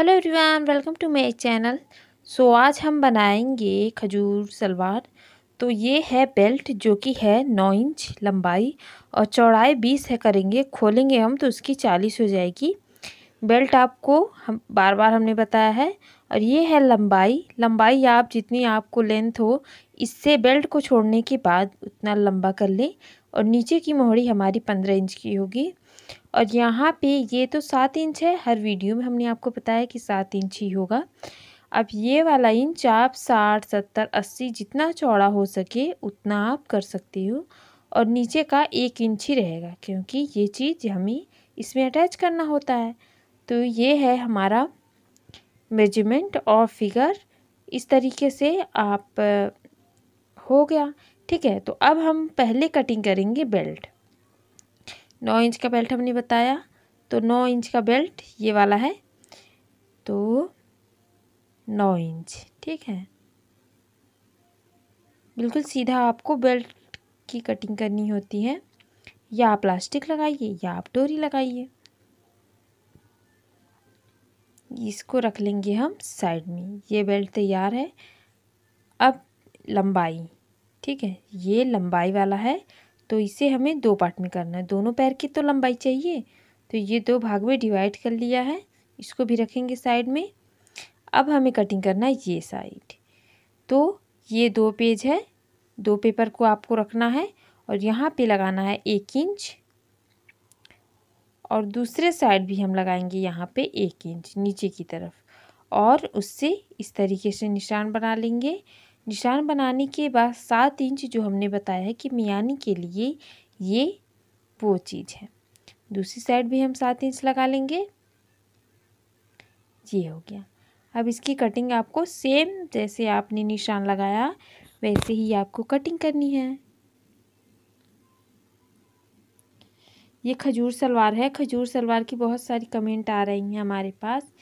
hello everyone welcome to my channel so आज हम बनाएंगे खजूर सलवार तो ये है बेल्ट जो कि है नौ इंच लंबाई और चौड़ाई बीस है करेंगे खोलेंगे हम तो उसकी चालीस हो जाएगी बेल्ट आपको हम बार बार हमने बताया है और ये है लंबाई लंबाई आप जितनी आपको लेंथ हो इससे बेल्ट को छोड़ने के बाद उतना लंबा कर लें और नीचे की मोहड़ी हमारी पंद्रह इंच की होगी और यहाँ पे ये तो सात इंच है हर वीडियो में हमने आपको बताया कि सात इंच ही होगा अब ये वाला इंच आप साठ सत्तर अस्सी जितना चौड़ा हो सके उतना आप कर सकते हो और नीचे का एक इंच ही रहेगा क्योंकि ये चीज़ हमें इसमें अटैच करना होता है तो ये है हमारा मेजरमेंट और फिगर इस तरीके से आप हो गया ठीक है तो अब हम पहले कटिंग करेंगे बेल्ट नौ इंच का बेल्ट हमने बताया तो नौ इंच का बेल्ट ये वाला है तो नौ इंच ठीक है बिल्कुल सीधा आपको बेल्ट की कटिंग करनी होती है या आप प्लास्टिक लगाइए या आप डोरी लगाइए इसको रख लेंगे हम साइड में ये बेल्ट तैयार है अब लंबाई ठीक है ये लंबाई वाला है तो इसे हमें दो पार्ट में करना है दोनों पैर की तो लंबाई चाहिए तो ये दो भाग में डिवाइड कर लिया है इसको भी रखेंगे साइड में अब हमें कटिंग करना है ये साइड तो ये दो पेज है दो पेपर को आपको रखना है और यहाँ पे लगाना है एक इंच और दूसरे साइड भी हम लगाएंगे यहाँ पे एक इंच नीचे की तरफ और उससे इस तरीके से निशान बना लेंगे निशान बनाने के बाद सात इंच जो हमने बताया है कि मियानी के लिए ये वो चीज़ है दूसरी साइड भी हम सात इंच लगा लेंगे ये हो गया अब इसकी कटिंग आपको सेम जैसे आपने निशान लगाया वैसे ही आपको कटिंग करनी है ये खजूर सलवार है खजूर सलवार की बहुत सारी कमेंट आ रही हैं हमारे पास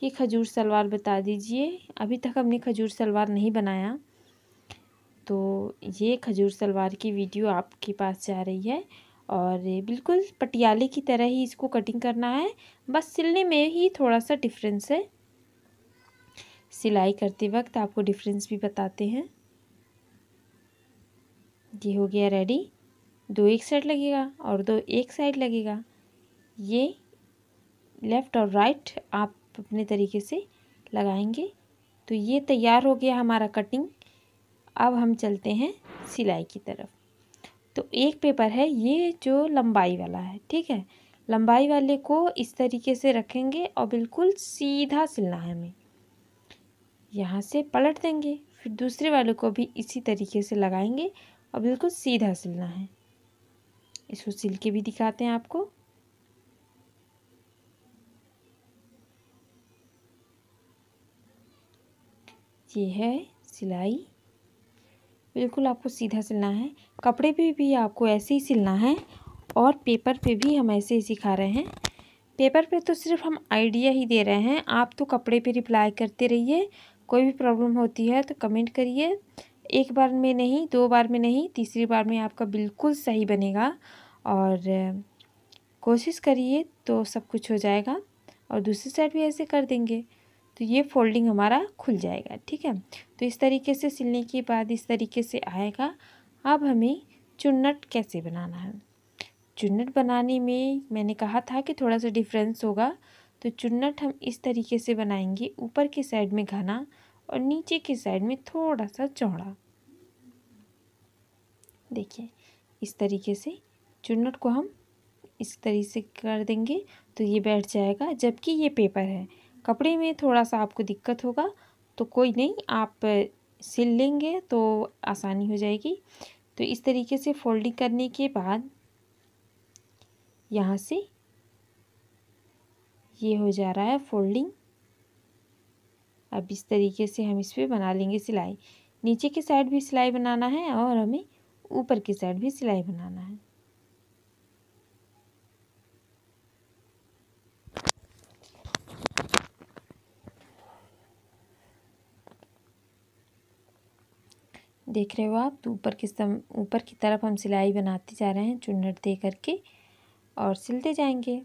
कि खजूर सलवार बता दीजिए अभी तक हमने खजूर सलवार नहीं बनाया तो ये खजूर सलवार की वीडियो आपके पास जा रही है और बिल्कुल पटियाले की तरह ही इसको कटिंग करना है बस सिलने में ही थोड़ा सा डिफरेंस है सिलाई करते वक्त आपको डिफरेंस भी बताते हैं ये हो गया रेडी दो एक साइड लगेगा और दो एक साइड लगेगा ये लेफ़्ट और राइट आप अपने तरीके से लगाएंगे तो ये तैयार हो गया हमारा कटिंग अब हम चलते हैं सिलाई की तरफ तो एक पेपर है ये जो लंबाई वाला है ठीक है लंबाई वाले को इस तरीके से रखेंगे और बिल्कुल सीधा सिलना है हमें यहाँ से पलट देंगे फिर दूसरे वाले को भी इसी तरीके से लगाएंगे और बिल्कुल सीधा सिलना है इसको सिल के भी दिखाते हैं आपको ये है सिलाई बिल्कुल आपको सीधा सिलना है कपड़े पे भी आपको ऐसे ही सिलना है और पेपर पे भी हम ऐसे ही सिखा रहे हैं पेपर पे तो सिर्फ हम आइडिया ही दे रहे हैं आप तो कपड़े पे रिप्लाई करते रहिए कोई भी प्रॉब्लम होती है तो कमेंट करिए एक बार में नहीं दो बार में नहीं तीसरी बार में आपका बिल्कुल सही बनेगा और कोशिश करिए तो सब कुछ हो जाएगा और दूसरी साइड भी ऐसे कर देंगे तो ये फोल्डिंग हमारा खुल जाएगा ठीक है तो इस तरीके से सिलने के बाद इस तरीके से आएगा अब हमें चुन्नट कैसे बनाना है चुन्नट बनाने में मैंने कहा था कि थोड़ा सा डिफरेंस होगा तो चुन्नट हम इस तरीके से बनाएंगे ऊपर के साइड में घना और नीचे के साइड में थोड़ा सा चौड़ा देखिए इस तरीके से चुन्नट को हम इस तरीके से कर देंगे तो ये बैठ जाएगा जबकि ये पेपर है कपड़े में थोड़ा सा आपको दिक्कत होगा तो कोई नहीं आप सिल लेंगे तो आसानी हो जाएगी तो इस तरीके से फोल्डिंग करने के बाद यहाँ से ये हो जा रहा है फोल्डिंग अब इस तरीके से हम इस पर बना लेंगे सिलाई नीचे की साइड भी सिलाई बनाना है और हमें ऊपर की साइड भी सिलाई बनाना है देख रहे हो आप तो ऊपर की ऊपर की तरफ हम सिलाई बनाते जा रहे हैं चुन्नट दे करके और सिलते जाएंगे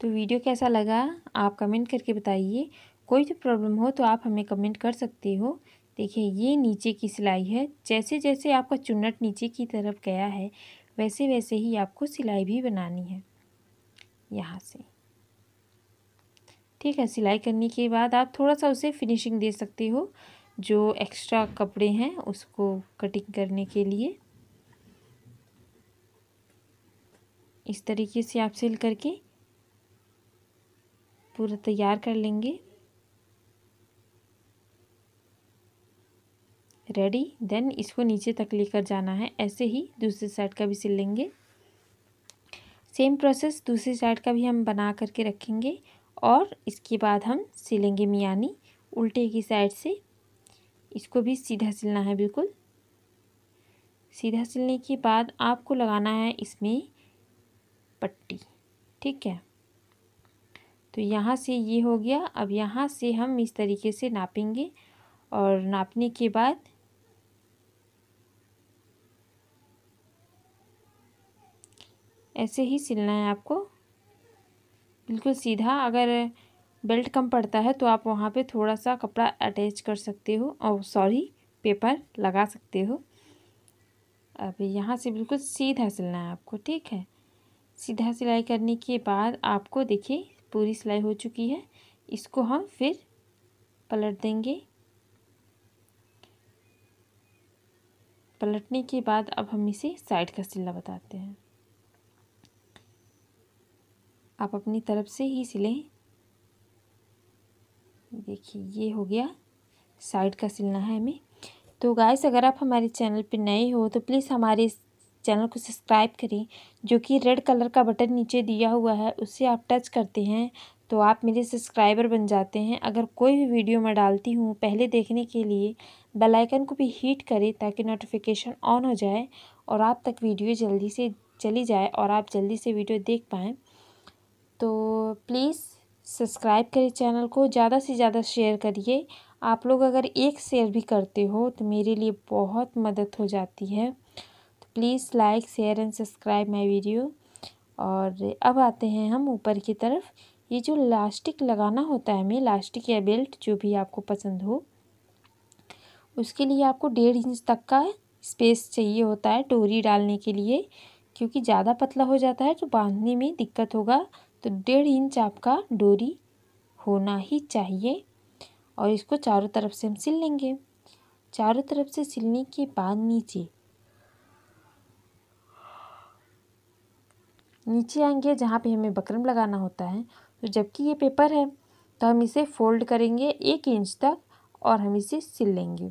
तो वीडियो कैसा लगा आप कमेंट करके बताइए कोई भी प्रॉब्लम हो तो आप हमें कमेंट कर सकते हो देखिए ये नीचे की सिलाई है जैसे जैसे आपका चुन्नट नीचे की तरफ गया है वैसे वैसे ही आपको सिलाई भी बनानी है यहाँ से ठीक है सिलाई करने के बाद आप थोड़ा सा उसे फिनिशिंग दे सकते हो जो एक्स्ट्रा कपड़े हैं उसको कटिंग करने के लिए इस तरीके से आप सिल करके पूरा तैयार कर लेंगे रेडी देन इसको नीचे तक लेकर जाना है ऐसे ही दूसरे साइड का भी सिल लेंगे सेम प्रोसेस दूसरी साइड का भी हम बना करके रखेंगे और इसके बाद हम सिलेंगे मियानी उल्टे की साइड से इसको भी सीधा सिलना है बिल्कुल सीधा सिलने के बाद आपको लगाना है इसमें पट्टी ठीक है तो यहाँ से ये हो गया अब यहाँ से हम इस तरीके से नापेंगे और नापने के बाद ऐसे ही सिलना है आपको बिल्कुल सीधा अगर बेल्ट कम पड़ता है तो आप वहाँ पे थोड़ा सा कपड़ा अटैच कर सकते हो और सॉरी पेपर लगा सकते हो अब यहाँ से बिल्कुल सीधा सिलना है आपको ठीक है सीधा सिलाई करने के बाद आपको देखिए पूरी सिलाई हो चुकी है इसको हम फिर पलट देंगे पलटने के बाद अब हम इसे साइड का सिलना बताते हैं आप अपनी तरफ से ही सिलें देखिए ये हो गया साइड का सिलना है हमें तो गाइस अगर आप हमारे चैनल पर नए हो तो प्लीज़ हमारे इस चैनल को सब्सक्राइब करें जो कि रेड कलर का बटन नीचे दिया हुआ है उसे आप टच करते हैं तो आप मेरे सब्सक्राइबर बन जाते हैं अगर कोई भी वीडियो मैं डालती हूँ पहले देखने के लिए बेल आइकन को भी हीट करें ताकि नोटिफिकेशन ऑन हो जाए और आप तक वीडियो जल्दी से चली जाए और आप जल्दी से वीडियो देख पाएँ तो प्लीज़ सब्सक्राइब करिए चैनल को ज़्यादा से ज़्यादा शेयर करिए आप लोग अगर एक शेयर भी करते हो तो मेरे लिए बहुत मदद हो जाती है तो please like share and subscribe my video और अब आते हैं हम ऊपर की तरफ ये जो लास्टिक लगाना होता है हमें लास्टिक या बेल्ट जो भी आपको पसंद हो उसके लिए आपको डेढ़ इंच तक का स्पेस चाहिए होता है डोरी डालने के लिए क्योंकि ज़्यादा पतला हो जाता है तो बांधने में दिक्कत होगा तो डेढ़ इंच आपका डोरी होना ही चाहिए और इसको चारों तरफ से हम सिल लेंगे चारों तरफ से सिलने के बाद नीचे नीचे आएंगे जहाँ पे हमें बकरम लगाना होता है तो जबकि ये पेपर है तो हम इसे फोल्ड करेंगे एक इंच तक और हम इसे सिल लेंगे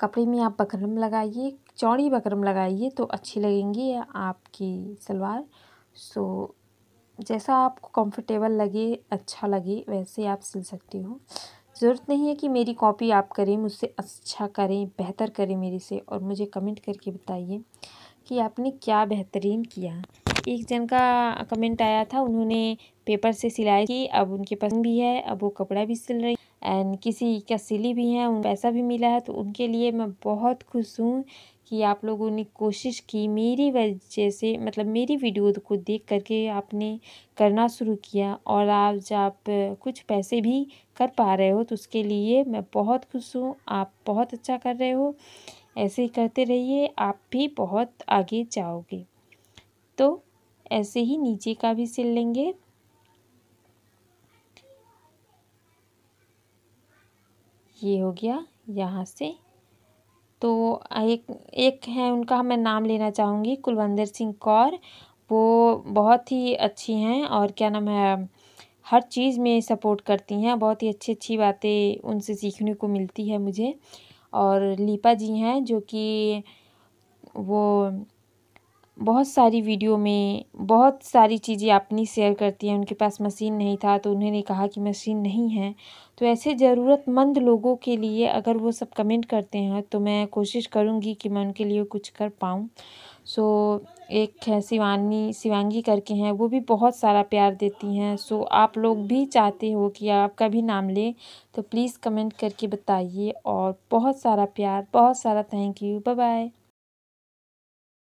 कपड़े में आप बकरम लगाइए चौड़ी बकरम लगाइए तो अच्छी लगेंगी आपकी सलवार सो जैसा आपको कंफर्टेबल लगे अच्छा लगे वैसे आप सिल सकती हो ज़रूरत नहीं है कि मेरी कॉपी आप करें मुझसे अच्छा करें बेहतर करें मेरे से और मुझे कमेंट करके बताइए कि आपने क्या बेहतरीन किया एक जन का कमेंट आया था उन्होंने पेपर से सिलाई की अब उनके पसंद भी है अब वो कपड़ा भी सिल रही एंड किसी का सिली भी है उन पैसा भी मिला है तो उनके लिए मैं बहुत खुश हूँ कि आप लोगों ने कोशिश की मेरी वजह से मतलब मेरी वीडियो को देख करके आपने करना शुरू किया और आप जब कुछ पैसे भी कर पा रहे हो तो उसके लिए मैं बहुत खुश हूँ आप बहुत अच्छा कर रहे हो ऐसे ही करते रहिए आप भी बहुत आगे जाओगे तो ऐसे ही नीचे का भी सिल लेंगे ये हो गया यहाँ से तो एक एक हैं उनका मैं नाम लेना चाहूँगी कुलवंदर सिंह कौर वो बहुत ही अच्छी हैं और क्या नाम है हर चीज़ में सपोर्ट करती हैं बहुत ही अच्छी अच्छी बातें उनसे सीखने को मिलती है मुझे और लीपा जी हैं जो कि वो बहुत सारी वीडियो में बहुत सारी चीज़ें अपनी शेयर करती हैं उनके पास मशीन नहीं था तो उन्होंने कहा कि मशीन नहीं है तो ऐसे ज़रूरतमंद लोगों के लिए अगर वो सब कमेंट करते हैं तो मैं कोशिश करूँगी कि मैं उनके लिए कुछ कर पाऊँ सो एक है शिवानी शिवांगी करके हैं वो भी बहुत सारा प्यार देती हैं सो आप लोग भी चाहते हो कि आपका भी नाम ले तो प्लीज़ कमेंट करके बताइए और बहुत सारा प्यार बहुत सारा थैंक यू बाय बाय